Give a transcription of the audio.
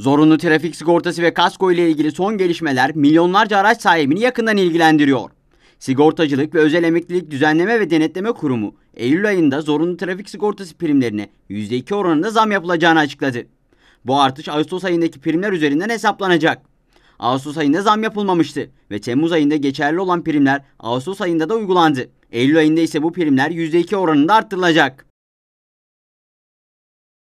Zorunlu trafik sigortası ve kasko ile ilgili son gelişmeler milyonlarca araç sahibini yakından ilgilendiriyor. Sigortacılık ve Özel Emeklilik Düzenleme ve Denetleme Kurumu Eylül ayında zorunlu trafik sigortası primlerine %2 oranında zam yapılacağını açıkladı. Bu artış Ağustos ayındaki primler üzerinden hesaplanacak. Ağustos ayında zam yapılmamıştı ve Temmuz ayında geçerli olan primler Ağustos ayında da uygulandı. Eylül ayında ise bu primler %2 oranında arttırılacak.